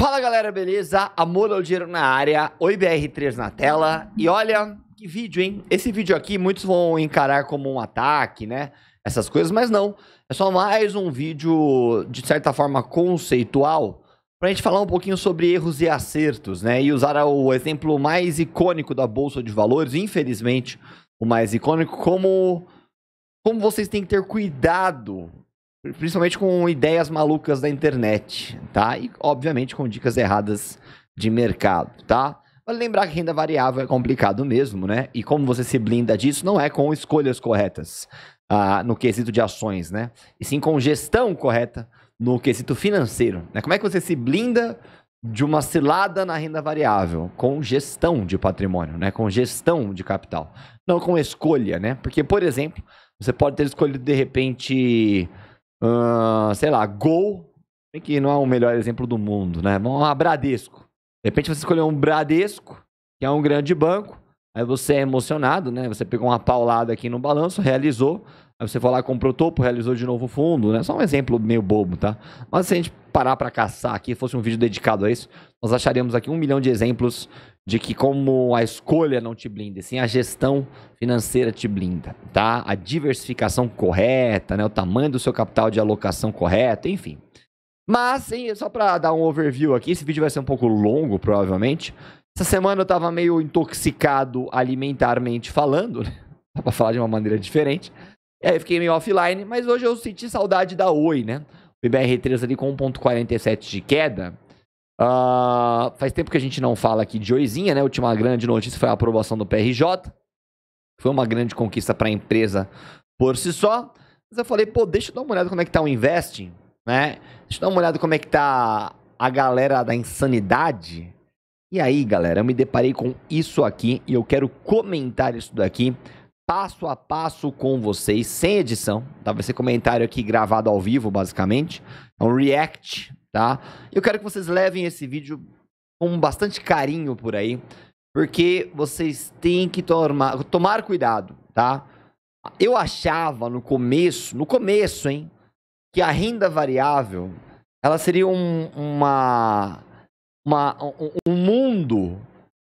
Fala galera, beleza? Amor ao dinheiro na área, oi BR3 na tela. E olha que vídeo, hein? Esse vídeo aqui muitos vão encarar como um ataque, né? Essas coisas, mas não. É só mais um vídeo de certa forma conceitual para a gente falar um pouquinho sobre erros e acertos, né? E usar o exemplo mais icônico da bolsa de valores, infelizmente, o mais icônico como como vocês têm que ter cuidado Principalmente com ideias malucas da internet, tá? E, obviamente, com dicas erradas de mercado, tá? Vale lembrar que renda variável é complicado mesmo, né? E como você se blinda disso, não é com escolhas corretas ah, no quesito de ações, né? E sim com gestão correta no quesito financeiro. Né? Como é que você se blinda de uma cilada na renda variável? Com gestão de patrimônio, né? Com gestão de capital. Não com escolha, né? Porque, por exemplo, você pode ter escolhido de repente uh, sei lá, Gol, que não é o melhor exemplo do mundo, né? Vamos lá, Bradesco. De repente você escolheu um Bradesco, que é um grande banco, aí você é emocionado, né? Você pegou uma paulada aqui no balanço, realizou, aí você foi lá, comprou topo, realizou de novo o fundo, né? Só um exemplo meio bobo, tá? Mas se a gente parar para caçar aqui, fosse um vídeo dedicado a isso, nós acharíamos aqui um milhão de exemplos de que como a escolha não te blinda, sim a gestão financeira te blinda, tá? A diversificação correta, né? O tamanho do seu capital de alocação correto, enfim. Mas, sim, só para dar um overview aqui, esse vídeo vai ser um pouco longo, provavelmente. Essa semana eu tava meio intoxicado alimentarmente falando, né? Dá pra falar de uma maneira diferente. E aí fiquei meio offline, mas hoje eu senti saudade da Oi, né? O IBR3 ali com 1,47 de queda. Uh, faz tempo que a gente não fala aqui de Oizinha, né? A última grande notícia foi a aprovação do PRJ. Foi uma grande conquista para a empresa por si só. Mas eu falei, pô, deixa eu dar uma olhada como é que tá o investing, né? Deixa eu dar uma olhada como é que tá a galera da insanidade. E aí, galera, eu me deparei com isso aqui e eu quero comentar isso daqui passo a passo com vocês, sem edição. Tá? Vai ser comentário aqui gravado ao vivo, basicamente. É um react tá? Eu quero que vocês levem esse vídeo com bastante carinho por aí, porque vocês têm que tomar, tomar cuidado, tá? Eu achava no começo, no começo, hein, que a renda variável ela seria um, uma, uma um, um mundo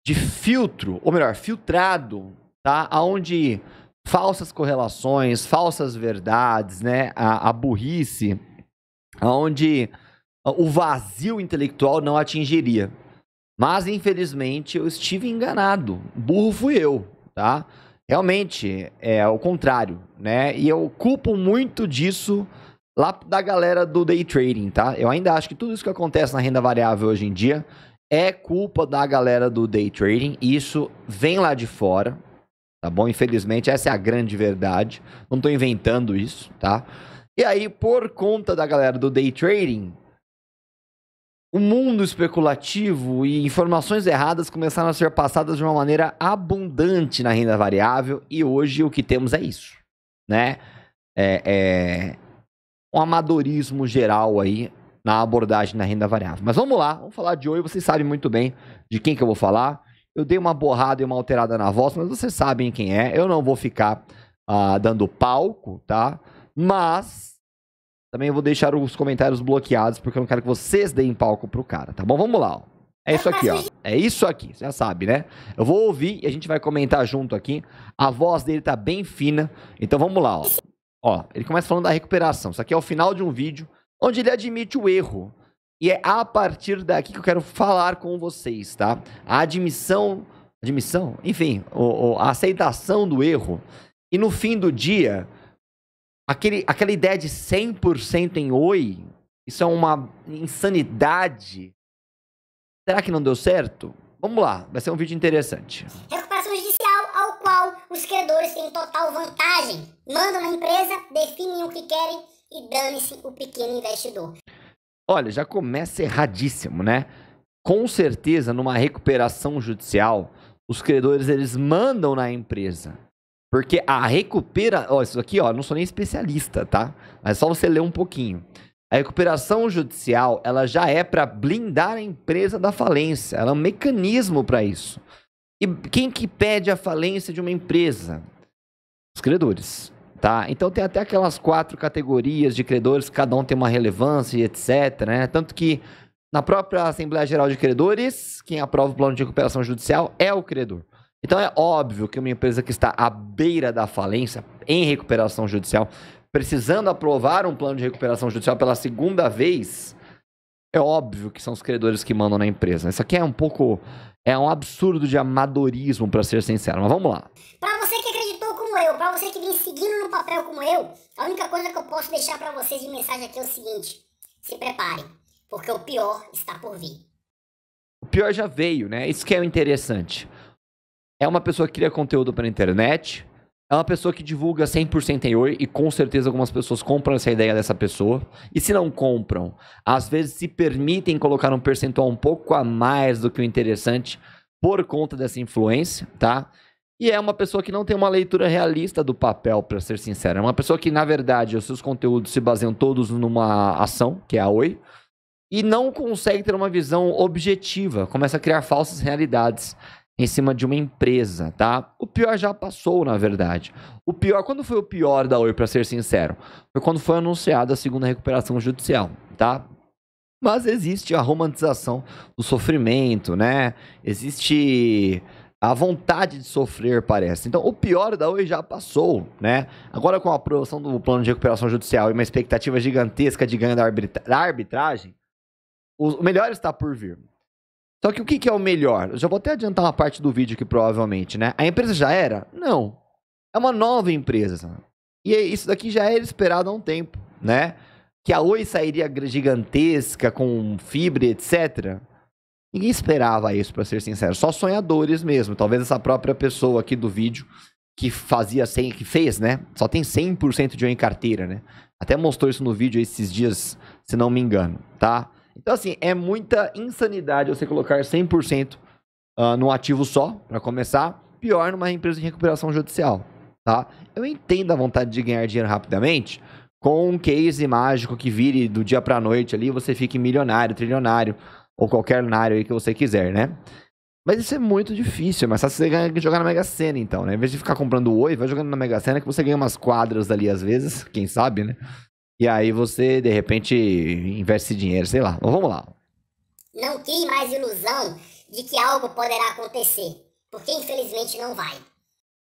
de filtro, ou melhor, filtrado, tá? Aonde falsas correlações, falsas verdades, né? A, a burrice, aonde ah, o vazio intelectual não atingiria. Mas, infelizmente, eu estive enganado. Burro fui eu, tá? Realmente, é o contrário, né? E eu culpo muito disso lá da galera do day trading, tá? Eu ainda acho que tudo isso que acontece na renda variável hoje em dia é culpa da galera do day trading. Isso vem lá de fora, tá bom? Infelizmente, essa é a grande verdade. Não tô inventando isso, tá? E aí, por conta da galera do day trading, o mundo especulativo e informações erradas começaram a ser passadas de uma maneira abundante na renda variável e hoje o que temos é isso, né? É, é um amadorismo geral aí na abordagem na renda variável. Mas vamos lá, vamos falar de hoje. Vocês sabem muito bem de quem que eu vou falar. Eu dei uma borrada e uma alterada na voz, mas vocês sabem quem é. Eu não vou ficar uh, dando palco, tá? Mas também eu vou deixar os comentários bloqueados, porque eu não quero que vocês deem palco pro cara, tá bom? Vamos lá, ó. É isso aqui, ó. É isso aqui, você já sabe, né? Eu vou ouvir e a gente vai comentar junto aqui. A voz dele tá bem fina, então vamos lá, ó. Ó, ele começa falando da recuperação. Isso aqui é o final de um vídeo onde ele admite o erro. E é a partir daqui que eu quero falar com vocês, tá? A admissão, admissão, enfim, o, o, a aceitação do erro. E no fim do dia, aquele, aquela ideia de 100% em oi, isso é uma insanidade. Será que não deu certo? Vamos lá, vai ser um vídeo interessante. Recuperação judicial ao qual os credores têm total vantagem. Mandam na empresa, definem o que querem e dane-se o pequeno investidor. Olha, já começa erradíssimo, né? Com certeza, numa recuperação judicial, os credores eles mandam na empresa. Porque a recupera, ó, isso aqui, ó, não sou nem especialista, tá? Mas é só você ler um pouquinho. A recuperação judicial, ela já é para blindar a empresa da falência. Ela é um mecanismo para isso. E quem que pede a falência de uma empresa? Os credores, tá? Então tem até aquelas quatro categorias de credores, cada um tem uma relevância e etc, né? Tanto que na própria Assembleia Geral de Credores, quem aprova o plano de recuperação judicial é o credor. Então é óbvio que uma empresa que está à beira da falência, em recuperação judicial, precisando aprovar um plano de recuperação judicial pela segunda vez, é óbvio que são os credores que mandam na empresa. Isso aqui é um pouco. É um absurdo de amadorismo, para ser sincero, mas vamos lá. Para você que acreditou como eu, para você que vem seguindo no papel como eu, a única coisa que eu posso deixar para vocês de mensagem aqui é o seguinte: se preparem, porque o pior está por vir. O pior já veio, né? Isso que é o interessante. É uma pessoa que cria conteúdo para internet. É uma pessoa que divulga 100% oi e com certeza algumas pessoas compram essa ideia dessa pessoa. E se não compram, às vezes se permitem colocar um percentual um pouco a mais do que o interessante por conta dessa influência, tá? E é uma pessoa que não tem uma leitura realista do papel, para ser sincero. É uma pessoa que, na verdade, os seus conteúdos se baseiam todos numa ação, que é a Oi, e não consegue ter uma visão objetiva, começa a criar falsas realidades em cima de uma empresa, tá? O pior já passou, na verdade. O pior, quando foi o pior da Oi, para ser sincero? Foi quando foi anunciada a segunda recuperação judicial, tá? Mas existe a romantização do sofrimento, né? Existe a vontade de sofrer, parece. Então, o pior da Oi já passou, né? Agora, com a aprovação do plano de recuperação judicial e uma expectativa gigantesca de ganho da, arbitra da arbitragem, o melhor está por vir. Só que o que, que é o melhor? Eu já vou até adiantar uma parte do vídeo aqui, provavelmente, né? A empresa já era? Não. É uma nova empresa. E é, isso daqui já era esperado há um tempo, né? Que a Oi sairia gigantesca, com fibra, etc. Ninguém esperava isso, para ser sincero. Só sonhadores mesmo. Talvez essa própria pessoa aqui do vídeo que fazia 100, que fez, né? Só tem 100% de Oi em carteira, né? Até mostrou isso no vídeo esses dias, se não me engano, tá? Então, assim, é muita insanidade você colocar 100% uh, ah, num ativo só, para começar. Pior numa empresa de recuperação judicial, tá? Eu entendo a vontade de ganhar dinheiro rapidamente com um case mágico que vire do dia pra noite ali, você fique milionário, trilionário, ou qualquer lunário aí que você quiser, né? Mas isso é muito difícil, mas só se você ganha, jogar na Mega Sena, então, né? Em vez de ficar comprando oi, vai jogando na Mega Sena que você ganha umas quadras ali às vezes, quem sabe, né? E aí você, de repente, investe dinheiro, sei lá. Mas vamos lá. Não crie mais ilusão de que algo poderá acontecer, porque infelizmente não vai.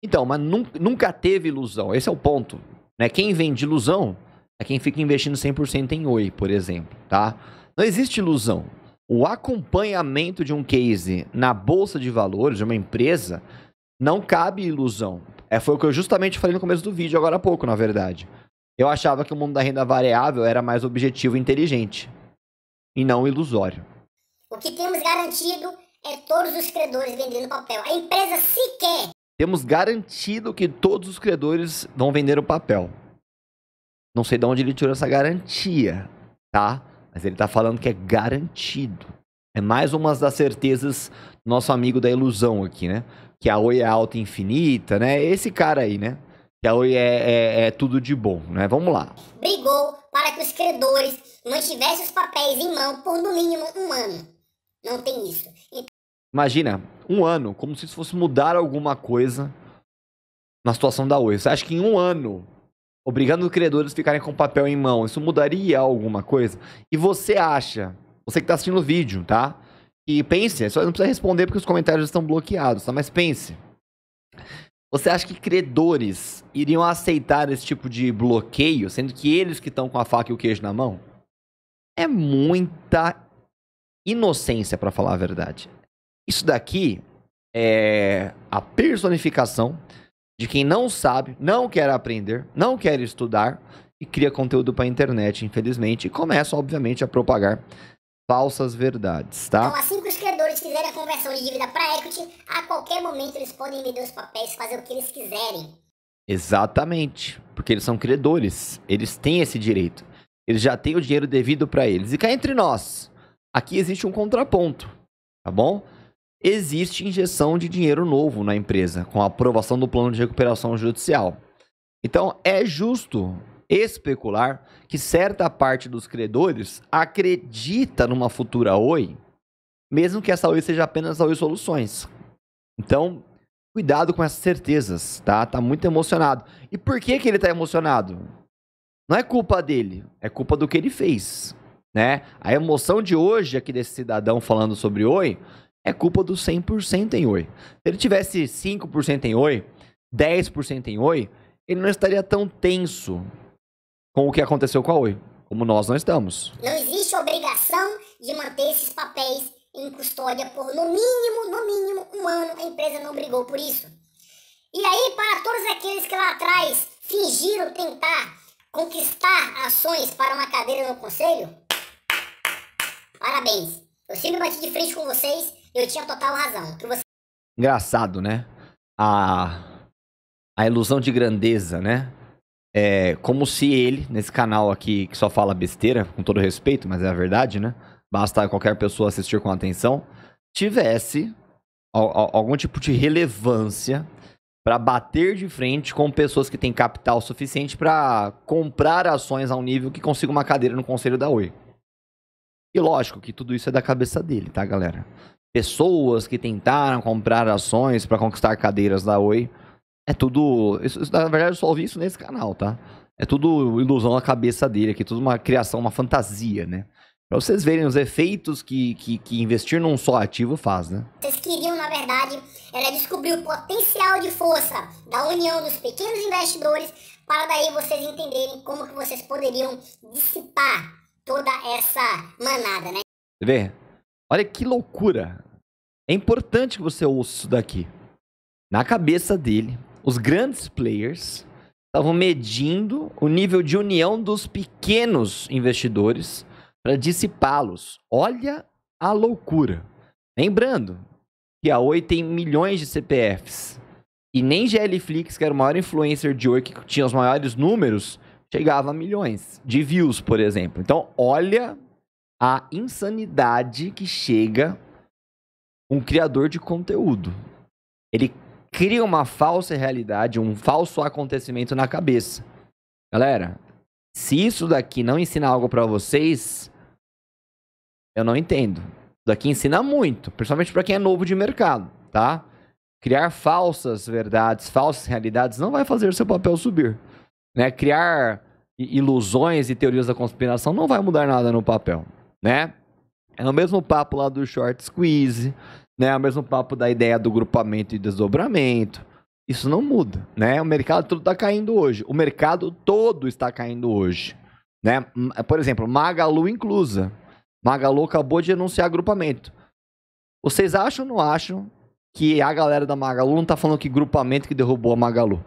Então, mas nunca, nunca teve ilusão, esse é o ponto. Né? Quem vende ilusão é quem fica investindo 100% em Oi, por exemplo, tá? Não existe ilusão. O acompanhamento de um case na bolsa de valores de uma empresa não cabe ilusão. É, foi o que eu justamente falei no começo do vídeo, agora há pouco, na verdade. Eu achava que o mundo da renda variável era mais objetivo e inteligente, e não ilusório. O que temos garantido é todos os credores vendendo papel. A empresa sequer. Temos garantido que todos os credores vão vender o papel. Não sei de onde ele tirou essa garantia, tá? Mas ele tá falando que é garantido. É mais uma das certezas do nosso amigo da ilusão aqui, né? Que a Oi é alta infinita, né? Esse cara aí, né? que a Oi é, é, é, tudo de bom, né? Vamos lá. Brigou para que os credores mantivessem os papéis em mão por no mínimo um ano. Não tem isso. Então... Imagina, um ano, como se isso fosse mudar alguma coisa na situação da Oi. Você acha que em um ano, obrigando os credores a ficarem com o papel em mão, isso mudaria alguma coisa? E você acha, você que está assistindo o vídeo, tá? E pense, só não precisa responder porque os comentários estão bloqueados, tá? Mas pense. Você acha que credores iriam aceitar esse tipo de bloqueio, sendo que eles que estão com a faca e o queijo na mão? É muita inocência, para falar a verdade. Isso daqui é a personificação de quem não sabe, não quer aprender, não quer estudar e cria conteúdo para a internet, infelizmente, e começa, obviamente, a propagar falsas verdades, tá? Então, assim que os credores fizerem a conversão de dívida para equity, a qualquer momento eles podem vender os papéis, fazer o que eles quiserem. Exatamente, porque eles são credores, eles têm esse direito. Eles já têm o dinheiro devido para eles. E cá entre nós, aqui existe um contraponto, tá bom? Existe injeção de dinheiro novo na empresa com a aprovação do plano de recuperação judicial. Então, é justo especular que certa parte dos credores acredita numa futura Oi, mesmo que essa Oi seja apenas a Oi Soluções. Então, cuidado com essas certezas, tá? Tá muito emocionado. E por que que ele tá emocionado? Não é culpa dele, é culpa do que ele fez, né? A emoção de hoje aqui desse cidadão falando sobre Oi é culpa do 100% em Oi. Se ele tivesse 5% em Oi, 10% em Oi, ele não estaria tão tenso, com o que aconteceu com a Oi, como nós não estamos. Não existe obrigação de manter esses papéis em custódia por no mínimo, no mínimo um ano. A empresa não brigou por isso. E aí, para todos aqueles que lá atrás fingiram tentar conquistar ações para uma cadeira no conselho, parabéns. Eu sempre bati de frente com vocês e eu tinha total razão. Você... Engraçado, né? A... a ilusão de grandeza, né? É, como se ele, nesse canal aqui que só fala besteira, com todo respeito, mas é a verdade, né? Basta qualquer pessoa assistir com atenção, tivesse algum tipo de relevância para bater de frente com pessoas que têm capital suficiente para comprar ações a um nível que consiga uma cadeira no conselho da Oi. E lógico que tudo isso é da cabeça dele, tá, galera? Pessoas que tentaram comprar ações para conquistar cadeiras da Oi é tudo. Isso, isso, na verdade, eu só ouvi isso nesse canal, tá? É tudo ilusão na cabeça dele aqui, tudo uma criação, uma fantasia, né? Pra vocês verem os efeitos que, que, que investir num só ativo faz, né? Vocês queriam, na verdade, era descobrir o potencial de força da união dos pequenos investidores para daí vocês entenderem como que vocês poderiam dissipar toda essa manada, né? Você vê? Olha que loucura. É importante que você ouça isso daqui. Na cabeça dele, os grandes players estavam medindo o nível de união dos pequenos investidores para dissipá-los. Olha a loucura. Lembrando que a Oi tem milhões de CPFs. E nem GLFlix, que era o maior influencer de Oi, que tinha os maiores números, chegava a milhões de views, por exemplo. Então, olha a insanidade que chega um criador de conteúdo. Ele cria uma falsa realidade, um falso acontecimento na cabeça. Galera, se isso daqui não ensina algo para vocês, eu não entendo. Isso daqui ensina muito, principalmente para quem é novo de mercado, tá? Criar falsas verdades, falsas realidades não vai fazer seu papel subir, né? Criar ilusões e teorias da conspiração não vai mudar nada no papel, né? É o mesmo papo lá do short squeeze, né? É o mesmo papo da ideia do grupamento e desdobramento. Isso não muda, né? O mercado todo está caindo hoje. O mercado todo está caindo hoje, né? Eh, por exemplo, Magalu inclusa. Magalu acabou de anunciar grupamento. Vocês acham ou não acham que a galera da Magalu não está falando que grupamento que derrubou a Magalu?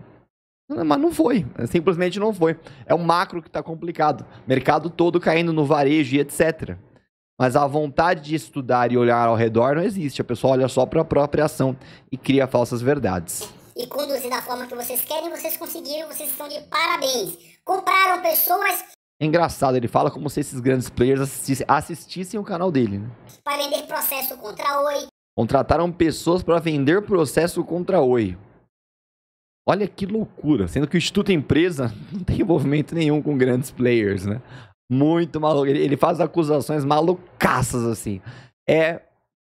Mas não foi, simplesmente não foi. É um macro que está complicado. Mercado todo caindo no varejo e etc. Mas a vontade de estudar e olhar ao redor não existe. A pessoa olha só para a própria ação e cria falsas verdades. E conduzir da forma que vocês querem, vocês conseguiram, vocês estão de parabéns. Compraram pessoas. É engraçado, ele fala como se esses grandes players assistissem, assistissem o canal dele, né? Para vender processo contra Oi. Contrataram pessoas para vender processo contra Oi. Olha que loucura, sendo que o Instituto Empresa não tem envolvimento nenhum com grandes players, né? Muito maluco. Ele, faz acusações malucaças, assim. É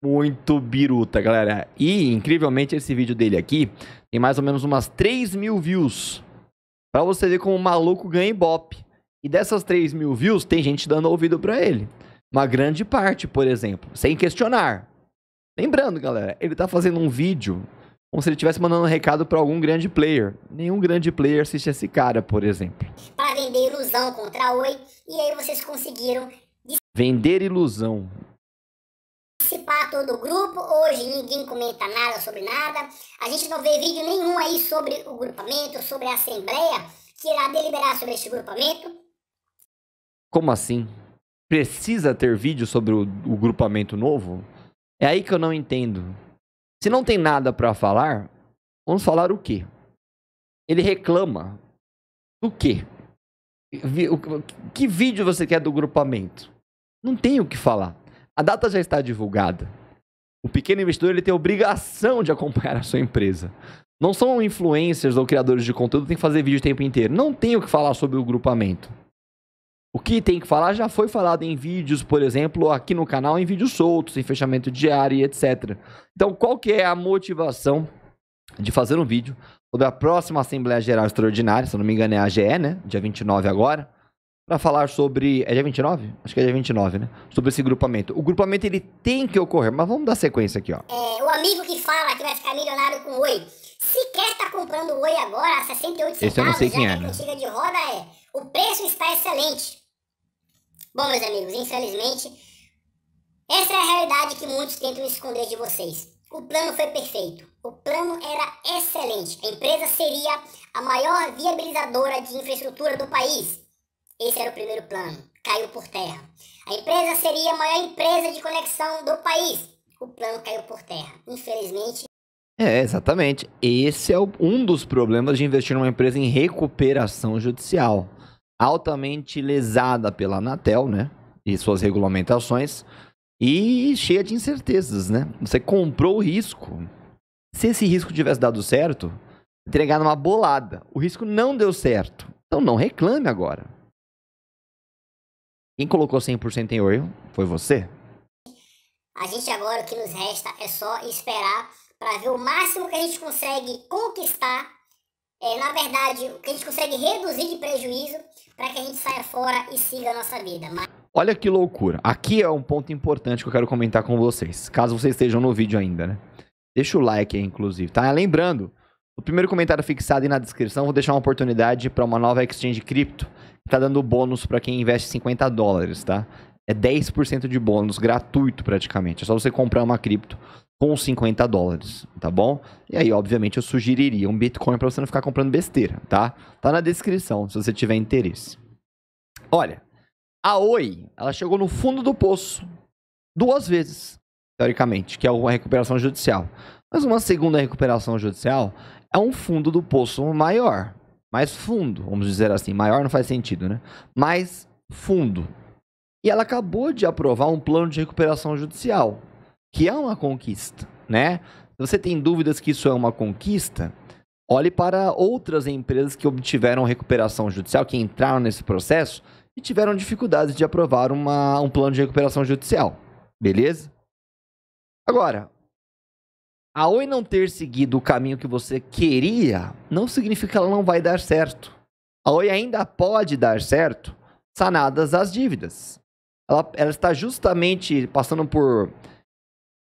muito biruta, galera. E, incrivelmente, esse vídeo dele aqui tem mais ou menos umas 3 mil views. Pra você ver como o maluco ganha ibope. E dessas 3 mil views, tem gente dando ouvido pra ele. Uma grande parte, por exemplo. Sem questionar. Lembrando, galera, ele tá fazendo um vídeo como se ele estivesse mandando um recado para algum grande player. Nenhum grande player assiste esse cara, por exemplo. Pra vender ilusão contra a e aí vocês conseguiram vender ilusão. Participar todo o grupo. Hoje ninguém comenta nada sobre nada. A gente não vê vídeo nenhum aí sobre o grupamento, sobre a assembleia que irá deliberar sobre este grupamento. Como assim? Precisa ter vídeo sobre o, o grupamento novo? É aí que eu não entendo. Se não tem nada para falar, vamos falar o quê? Ele reclama do quê? Que vídeo você quer do grupamento? Não tem o que falar. A data já está divulgada. O pequeno investidor ele tem a obrigação de acompanhar a sua empresa. Não são influencers ou criadores de conteúdo que tem que fazer vídeo o tempo inteiro. Não tem o que falar sobre o grupamento. O que tem que falar já foi falado em vídeos, por exemplo, aqui no canal, em vídeos soltos, em fechamento diário e etc. Então, qual que é a motivação de fazer um vídeo sobre a próxima Assembleia Geral Extraordinária, se não me engano é a AGE, né? Dia 29 agora, para falar sobre. É dia 29? Acho que é dia 29, né? Sobre esse grupamento. O grupamento ele tem que ocorrer, mas vamos dar sequência aqui, ó. É, o amigo que fala que vai ficar milionário com oi. quer tá comprando oi agora a 68 centavos. eu não sei quem é, né? A de roda é. O preço está excelente. Bom, meus amigos, infelizmente, essa é a realidade que muitos tentam esconder de vocês. O plano foi perfeito. O plano era excelente. A empresa seria a maior viabilizadora de infraestrutura do país. Esse era o primeiro plano. Caiu por terra. A empresa seria a maior empresa de conexão do país. O plano caiu por terra. Infelizmente. É, exatamente. Esse é um dos problemas de investir numa empresa em recuperação judicial. Altamente lesada pela Anatel, né? E suas regulamentações. E cheia de incertezas, né? Você comprou o risco. Se esse risco tivesse dado certo, entregar numa bolada. O risco não deu certo. Então não reclame agora. Quem colocou 100% em erro foi você. A gente agora o que nos resta é só esperar para ver o máximo que a gente consegue conquistar. É, na verdade, o que a gente consegue reduzir de prejuízo para que a gente saia fora e siga a nossa vida. Mas... Olha que loucura. Aqui é um ponto importante que eu quero comentar com vocês, caso vocês estejam no vídeo ainda, né? Deixa o like aí, inclusive, tá? Lembrando, o primeiro comentário fixado aí na descrição, vou deixar uma oportunidade para uma nova exchange cripto, que tá dando bônus para quem investe 50 dólares, tá? É 10% de bônus, gratuito praticamente. É só você comprar uma cripto com 50 dólares, tá bom? E aí, obviamente, eu sugeriria um Bitcoin para você não ficar comprando besteira, tá? Tá na descrição, se você tiver interesse. Olha, a Oi, ela chegou no fundo do poço duas vezes teoricamente, que é uma recuperação judicial. Mas uma segunda recuperação judicial é um fundo do poço maior, mais fundo, vamos dizer assim, maior não faz sentido, né? Mais fundo. E ela acabou de aprovar um plano de recuperação judicial, que é uma conquista, né? Se você tem dúvidas que isso é uma conquista, olhe para outras empresas que obtiveram recuperação judicial, que entraram nesse processo e tiveram dificuldades de aprovar uma, um plano de recuperação judicial. Beleza? Agora, a Oi não ter seguido o caminho que você queria não significa que ela não vai dar certo. A Oi ainda pode dar certo sanadas as dívidas. Ela, ela está justamente passando por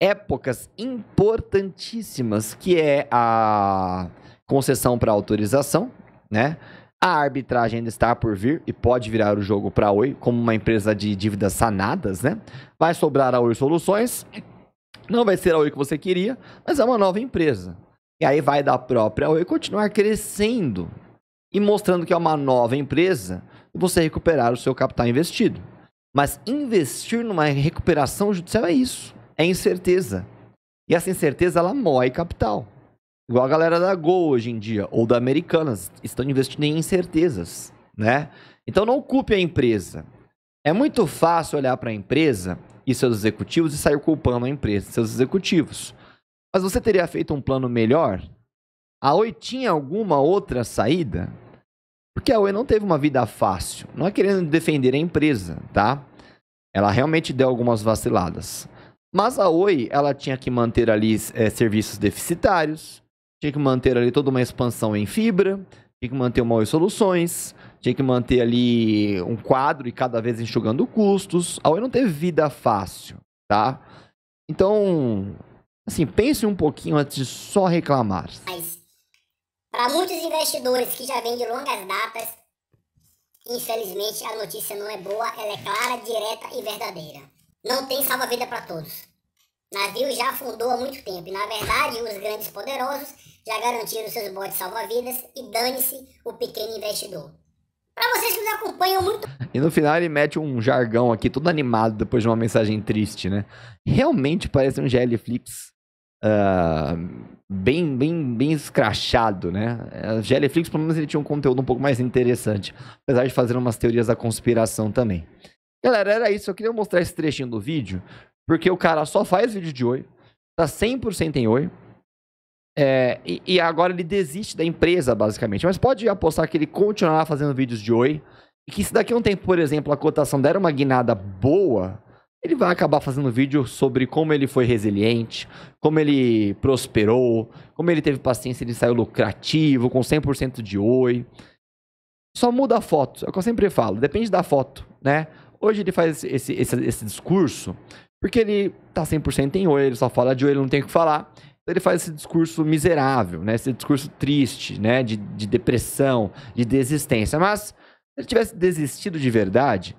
épocas importantíssimas, que é a concessão para autorização, né? A arbitragem ainda está por vir e pode virar o jogo para a Oi como uma empresa de dívidas sanadas, né? Vai sobrar a Oi Soluções não vai ser a Oi que você queria, mas é uma nova empresa. E aí vai da própria Oi continuar crescendo e mostrando que é uma nova empresa e você recuperar o seu capital investido. Mas investir numa recuperação judicial é isso, é incerteza. E essa incerteza ela mói capital. Igual a galera da Gol hoje em dia, ou da Americanas, estão investindo em incertezas, né? Então não culpe a empresa. É muito fácil olhar para a empresa e seus executivos e sair culpando a empresa e seus executivos. Mas você teria feito um plano melhor? A Oi tinha alguma outra saída? Porque a Oi não teve uma vida fácil. Não é querendo defender a empresa, tá? Ela realmente deu algumas vaciladas. Mas a Oi, ela tinha que manter ali é, serviços deficitários, tinha que manter ali toda uma expansão em fibra, tinha que manter o Oi Soluções, tinha que manter ali um quadro e cada vez enxugando custos. A Oi não teve vida fácil, tá? Então, assim, pense um pouquinho antes de só reclamar. Mas, para muitos investidores que já vêm de longas datas, infelizmente a notícia não é boa, ela é clara, direta e verdadeira. Não tem salva-vida para todos. Navio já afundou há muito tempo e, na verdade, os grandes poderosos já garantiram seus botes salva-vidas e dane-se o pequeno investidor. Pra vocês que nos acompanham muito. E no final ele mete um jargão aqui, todo animado depois de uma mensagem triste, né? Realmente parece um GL Flips uh, bem, bem, bem escrachado, né? A GL pelo menos, ele tinha um conteúdo um pouco mais interessante, apesar de fazer umas teorias da conspiração também. Galera, era isso. Eu queria mostrar esse trechinho do vídeo, porque o cara só faz vídeo de oi, tá 100% em oi, é, e, e, agora ele desiste da empresa, basicamente. Mas pode apostar que ele continuará fazendo vídeos de oi, e que se daqui a um tempo, por exemplo, a cotação der uma guinada boa, ele vai acabar fazendo vídeo sobre como ele foi resiliente, como ele prosperou, como ele teve paciência, ele saiu lucrativo, com 100% de oi. Só muda a foto, é o que eu sempre falo, depende da foto, né? Hoje ele faz esse, esse, esse discurso porque ele tá 100% em oi, ele só fala de oi, ele não tem o que falar. Então ele faz esse discurso miserável, né? Esse discurso triste, né? De, de depressão, de desistência. Mas se ele tivesse desistido de verdade,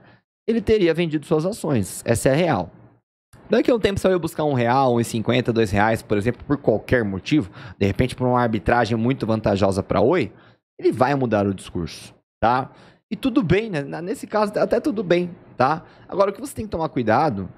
ele teria vendido suas ações. Essa é a real. Daqui a um tempo, se eu ia buscar um real, uns 50, dois reais, por exemplo, por qualquer motivo, de repente por uma arbitragem muito vantajosa para Oi, ele vai mudar o discurso, tá? E tudo bem, né? Nesse caso, até tudo bem, tá? Agora, o que você tem que tomar cuidado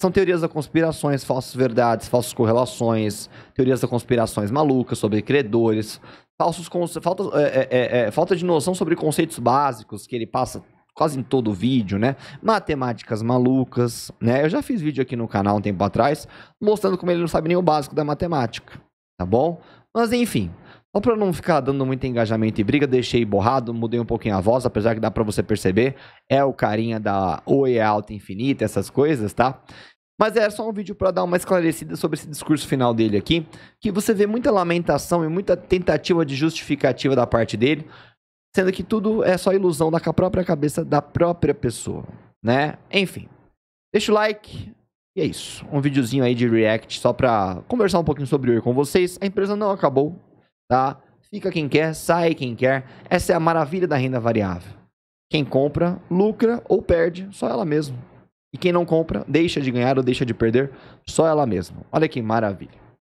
são teorias da conspirações, falsas verdades, falsas correlações, teorias da conspirações malucas sobre credores, falsos falta, é, é, é, é, falta de noção sobre conceitos básicos que ele passa quase em todo vídeo, né? Matemáticas malucas, né? Eu já fiz vídeo aqui no canal um tempo atrás mostrando como ele não sabe nem o básico da matemática, tá bom? Mas enfim, só pra não ficar dando muito engajamento e briga, deixei borrado, mudei um pouquinho a voz, apesar que dá pra você perceber. É o carinha da Oi é Alta Infinita, essas coisas, tá? Mas é só um vídeo para dar uma esclarecida sobre esse discurso final dele aqui, que você vê muita lamentação e muita tentativa de justificativa da parte dele, sendo que tudo é só ilusão da própria cabeça da própria pessoa, né? Enfim, deixa o like e é isso. Um videozinho aí de react só para conversar um pouquinho sobre o com vocês. A empresa não acabou, Tá? Fica quem quer, sai quem quer. Essa é a maravilha da renda variável. Quem compra, lucra ou perde, só ela mesma. E quem não compra, deixa de ganhar ou deixa de perder, só ela mesma. Olha que maravilha.